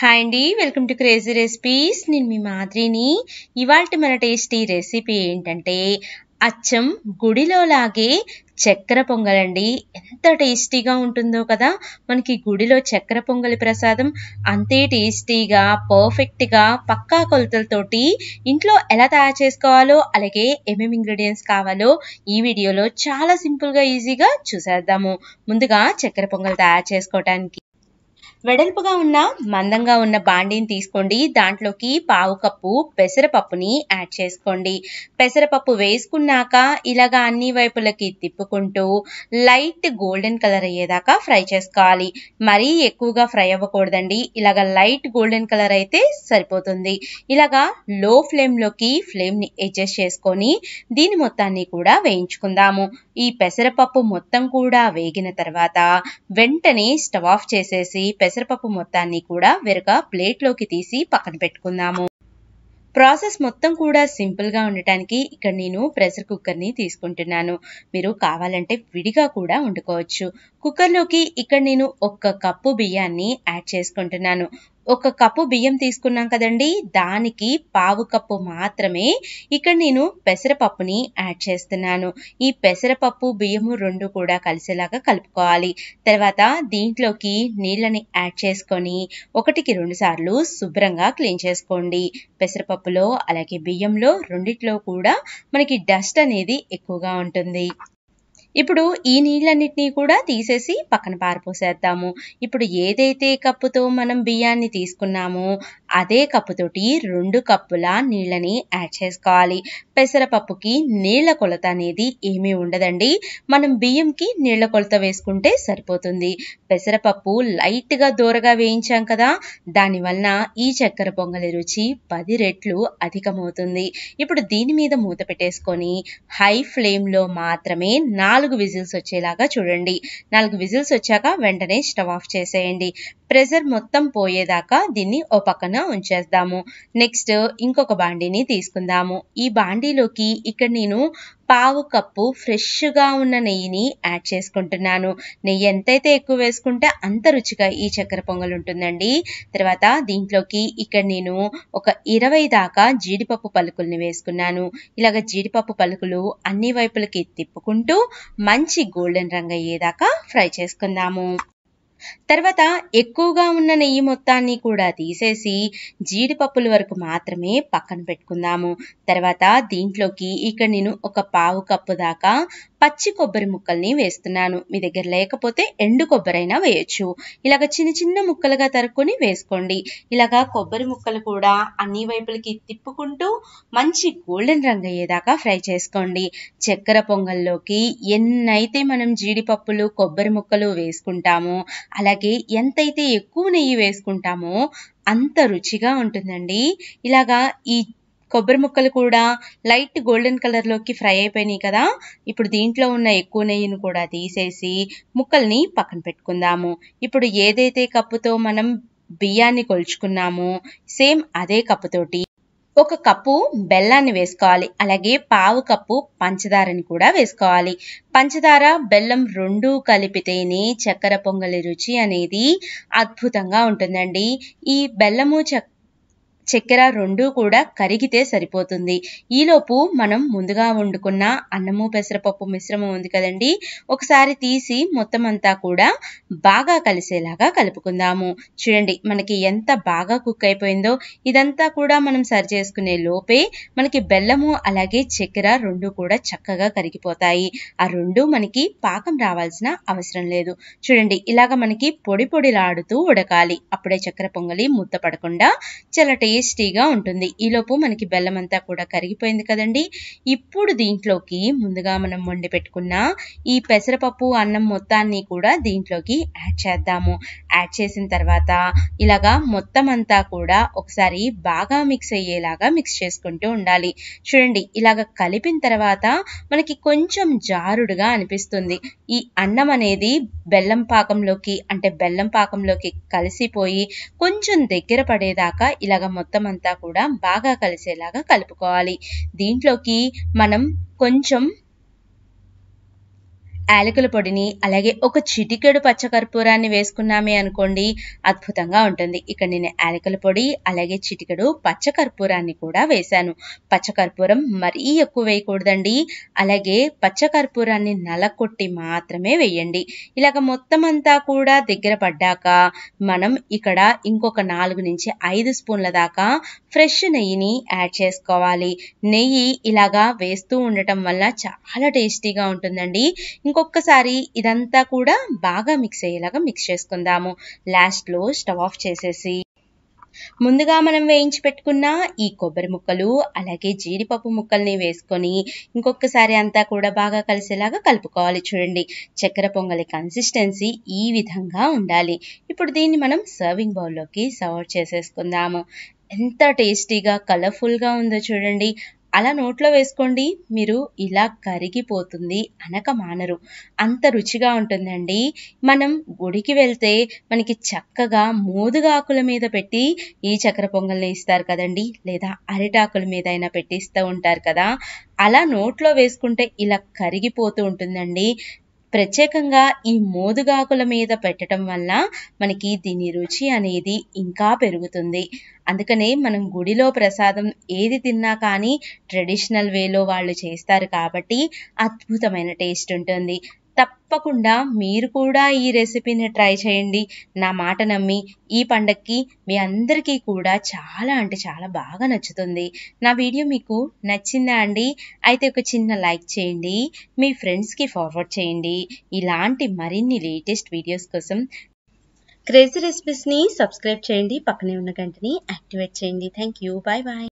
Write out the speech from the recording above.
hi అండి welcome to crazy recipes నేను మీ మాదిరిని ఇవాళ మన టేస్టీ రెసిపీ ఏంటంటే అచ్చం గుడిలో లాగే చక్కెర పొంగలండి ఎంత టేస్టీగా ఉంటుందో కదా మనకి గుడిలో చక్కెర పొంగలి ప్రసాదం అంతే టేస్టీగా పర్ఫెక్ట్గా పక్కా కొలతలతోటి ఇంట్లో ఎలా తయారు చేసుకోవాలో అలాగే ఏమేమి ఇంగ్రీడియంట్స్ కావాలో ఈ వీడియోలో చాలా సింపుల్గా ఈజీగా చూసేద్దాము ముందుగా చక్కెర పొంగల్ తయారు చేసుకోవటానికి వెడల్పుగా ఉన్న మందంగా ఉన్న బాండీని తీసుకోండి దాంట్లోకి పావు కప్పు పెసరపప్పుని యాడ్ చేసుకోండి పెసరపప్పు వేసుకున్నాక ఇలాగా అన్ని వైపులకి తిప్పుకుంటూ లైట్ గోల్డెన్ కలర్ అయ్యేదాకా ఫ్రై చేసుకోవాలి మరీ ఎక్కువగా ఫ్రై అవ్వకూడదండి ఇలాగ లైట్ గోల్డెన్ కలర్ అయితే సరిపోతుంది ఇలాగా లో ఫ్లేమ్లోకి ఫ్లేమ్ని అడ్జస్ట్ చేసుకొని దీని మొత్తాన్ని కూడా వేయించుకుందాము ఈ పెసరపప్పు మొత్తం కూడా వేగిన తర్వాత వెంటనే స్టవ్ ఆఫ్ చేసేసి పెసరపప్పు మొత్తాన్ని కూడా వెనుక ప్లేట్లోకి తీసి పక్కన పెట్టుకుందాము ప్రాసెస్ మొత్తం కూడా సింపుల్గా ఉండటానికి ఇక్కడ నేను ప్రెషర్ కుక్కర్ని తీసుకుంటున్నాను మీరు కావాలంటే విడిగా కూడా వండుకోవచ్చు కుక్కర్లోకి ఇక్కడ నేను ఒక్క కప్పు బియ్యాన్ని యాడ్ చేసుకుంటున్నాను ఒక కప్పు బియ్యం తీసుకున్నాం కదండి దానికి పావు కప్పు మాత్రమే ఇక్కడ నేను పెసరపప్పుని యాడ్ చేస్తున్నాను ఈ పెసరపప్పు బియ్యము రెండు కూడా కలిసేలాగా కలుపుకోవాలి తర్వాత దీంట్లోకి నీళ్ళని యాడ్ చేసుకొని ఒకటికి రెండు సార్లు శుభ్రంగా క్లీన్ చేసుకోండి పెసరపప్పులో అలాగే బియ్యంలో రెండిట్లో కూడా మనకి డస్ట్ అనేది ఎక్కువగా ఉంటుంది ఇప్పుడు ఈ నీళ్ళన్నిటినీ కూడా తీసేసి పక్కన పారిపోసేద్దాము ఇప్పుడు ఏదైతే కప్పుతో మనం బియ్యాన్ని తీసుకున్నామో అదే కప్పుతోటి రెండు కప్పుల నీళ్ళని యాడ్ చేసుకోవాలి పెసరపప్పుకి నీళ్ళ కొలత అనేది ఏమీ ఉండదండి మనం బియ్యంకి నీళ్ళ కొలత వేసుకుంటే సరిపోతుంది పెసరపప్పు లైట్గా దూరగా వేయించాం కదా దానివలన ఈ చక్కెర పొంగలి రుచి పది రెట్లు అధికమవుతుంది ఇప్పుడు దీని మీద మూత పెట్టేసుకొని హై ఫ్లేమ్లో మాత్రమే నాలుగు విజిల్స్ వచ్చేలాగా చూడండి నాలుగు విజిల్స్ వచ్చాక వెంటనే స్టవ్ ఆఫ్ చేసేయండి ప్రెజర్ మొత్తం పోయేదాకా దీన్ని ఓ పక్కన ఉంచేద్దాము నెక్స్ట్ ఇంకొక బాండీని తీసుకుందాము ఈ బాండీలోకి ఇక్కడ నేను పావు కప్పు ఫ్రెష్గా ఉన్న నెయ్యిని యాడ్ చేసుకుంటున్నాను నెయ్యి ఎంతైతే ఎక్కువ వేసుకుంటే అంత రుచిగా ఈ చక్కెర పొంగల్ ఉంటుందండి తర్వాత దీంట్లోకి ఇక్కడ నేను ఒక ఇరవై దాకా జీడిపప్పు పలుకుల్ని వేసుకున్నాను ఇలాగ జీడిపప్పు పలుకులు అన్ని వైపులకి తిప్పుకుంటూ మంచి గోల్డెన్ రంగు అయ్యేదాకా ఫ్రై చేసుకుందాము తర్వాత ఎక్కువగా ఉన్న నెయ్యి మొత్తాన్ని కూడా తీసేసి జీడిపప్పుల వరకు మాత్రమే పక్కన పెట్టుకుందాము తర్వాత దీంట్లోకి ఇక్కడ నేను ఒక పావు కప్పు దాకా పచ్చి కొబ్బరి ముక్కల్ని వేస్తున్నాను మీ దగ్గర లేకపోతే ఎండు కొబ్బరి అయినా వేయచ్చు ఇలాగ చిన్న చిన్న ముక్కలుగా తరుక్కొని వేసుకోండి ఇలాగ కొబ్బరి ముక్కలు కూడా అన్ని వైపులకి తిప్పుకుంటూ మంచి గోల్డెన్ రంగు అయ్యేదాకా ఫ్రై చేసుకోండి చక్కెర పొంగల్లోకి ఎన్నైతే మనం జీడిపప్పులు కొబ్బరి ముక్కలు వేసుకుంటామో అలాగే ఎంతైతే ఎక్కువ నెయ్యి వేసుకుంటామో అంత రుచిగా ఉంటుందండి ఇలాగా ఈ కొబ్బరి ముక్కలు కూడా లైట్ గోల్డెన్ కలర్లోకి ఫ్రై అయిపోయినాయి కదా ఇప్పుడు దీంట్లో ఉన్న ఎక్కువ నెయ్యిని కూడా తీసేసి ముక్కల్ని పక్కన పెట్టుకుందాము ఇప్పుడు ఏదైతే కప్పుతో మనం బియ్యాన్ని కొలుచుకున్నామో సేమ్ అదే కప్పుతోటి ఒక కప్పు బెల్లాన్ని వేసుకోవాలి అలాగే పావు కప్పు పంచదారని కూడా వేసుకోవాలి పంచదార బెల్లం రెండూ కలిపితేనే చక్కెర పొంగలి రుచి అనేది అద్భుతంగా ఉంటుందండి ఈ బెల్లము చక్క చక్కెర రెండూ కూడా కరిగితే సరిపోతుంది ఈలోపు మనం ముందుగా వండుకున్న అన్నము పెసరపప్పు మిశ్రమం ఉంది కదండి ఒకసారి తీసి మొత్తం అంతా కూడా బాగా కలిసేలాగా కలుపుకుందాము చూడండి మనకి ఎంత బాగా కుక్ అయిపోయిందో ఇదంతా కూడా మనం సరి చేసుకునే లోపే మనకి బెల్లము అలాగే చక్కెర రెండు కూడా చక్కగా కరిగిపోతాయి ఆ రెండు మనకి పాకం రావాల్సిన అవసరం లేదు చూడండి ఇలాగ మనకి పొడి పొడిలాడుతూ ఉడకాలి అప్పుడే చక్కెర పొంగలి ముద్ద పడకుండా చాలా టేస్టీగా ఉంటుంది ఈలోపు మనకి బెల్లం అంతా కూడా కరిగిపోయింది కదండి ఇప్పుడు దీంట్లోకి ముందుగా మనం వండి పెట్టుకున్న ఈ పెసరపప్పు అన్నం మొత్తాన్ని కూడా దీంట్లోకి యాడ్ చేద్దాము యాడ్ చేసిన తర్వాత ఇలాగా మొత్తం అంతా కూడా ఒకసారి బాగా మిక్స్ అయ్యేలాగా మిక్స్ చేసుకుంటూ ఉండాలి చూడండి ఇలాగ కలిపిన తర్వాత మనకి కొంచెం జారుడుగా అనిపిస్తుంది ఈ అన్నం అనేది బెల్లం పాకంలోకి అంటే బెల్లం పాకంలోకి కలిసిపోయి కొంచెం దగ్గర పడేదాకా ఇలాగ మొత్తం మొత్తం అంతా కూడా బాగా కలిసేలాగా కలుపుకోవాలి దీంట్లోకి మనం కొంచెం యాలకుల పొడిని అలాగే ఒక చిటికెడు పచ్చకర్పూరాన్ని వేసుకున్నామే అనుకోండి అద్భుతంగా ఉంటుంది ఇక్కడ నేను యాలకుల పొడి అలాగే చిటికెడు పచ్చకర్పూరాన్ని కూడా వేశాను పచ్చకర్పూరం మరీ ఎక్కువ వేయకూడదండి అలాగే పచ్చకర్పూరాన్ని నలకొట్టి మాత్రమే వేయండి ఇలాగ మొత్తం అంతా కూడా దగ్గర పడ్డాక మనం ఇక్కడ ఇంకొక నాలుగు నుంచి ఐదు స్పూన్ల దాకా ఫ్రెష్ నెయ్యిని యాడ్ చేసుకోవాలి నెయ్యి ఇలాగా వేస్తూ ఉండటం వల్ల చాలా టేస్టీగా ఉంటుందండి ఇంకొకసారి ఇదంతా కూడా బాగా మిక్స్ అయ్యేలాగా మిక్స్ చేసుకుందాము లాస్ట్లో స్టవ్ ఆఫ్ చేసేసి ముందుగా మనం వేయించి పెట్టుకున్న ఈ కొబ్బరి ముక్కలు అలాగే జీడిపప్పు ముక్కల్ని వేసుకొని ఇంకొకసారి అంతా కూడా బాగా కలిసేలాగా కలుపుకోవాలి చూడండి చక్కెర పొంగలి కన్సిస్టెన్సీ ఈ విధంగా ఉండాలి ఇప్పుడు దీన్ని మనం సర్వింగ్ బౌల్లోకి సర్వ్ చేసేసుకుందాము ఎంత టేస్టీగా కలర్ఫుల్గా ఉందో చూడండి అలా నోట్లో వేసుకోండి మీరు ఇలా కరిగిపోతుంది అనక మానరు అంత రుచిగా ఉంటుందండి మనం గుడికి వెళ్తే మనకి చక్కగా మోదుగా ఆకుల మీద పెట్టి ఈ చక్కెర పొంగల్ని ఇస్తారు కదండి లేదా అరిటాకుల మీద అయినా పెట్టిస్తూ ఉంటారు కదా అలా నోట్లో వేసుకుంటే ఇలా కరిగిపోతూ ఉంటుందండి ప్రత్యేకంగా ఈ మోదుగాకుల మీద పెట్టడం వల్ల మనకి దీని రుచి అనేది ఇంకా పెరుగుతుంది అందుకనే మనం గుడిలో ప్రసాదం ఏది తిన్నా కానీ ట్రెడిషనల్ వేలో వాళ్ళు చేస్తారు కాబట్టి అద్భుతమైన టేస్ట్ ఉంటుంది తప్పకుండా మీరు కూడా ఈ రెసిపీని ట్రై చేయండి నా మాట నమ్మి ఈ పండక్కి మీ అందరికీ కూడా చాలా అంటే చాలా బాగా నచ్చుతుంది నా వీడియో మీకు నచ్చిందా అండి అయితే ఒక చిన్న లైక్ చేయండి మీ ఫ్రెండ్స్కి ఫార్వర్డ్ చేయండి ఇలాంటి మరిన్ని లేటెస్ట్ వీడియోస్ కోసం క్రేజీ రెసిపీస్ని సబ్స్క్రైబ్ చేయండి పక్కనే ఉన్న గంటని యాక్టివేట్ చేయండి థ్యాంక్ యూ బాయ్ బాయ్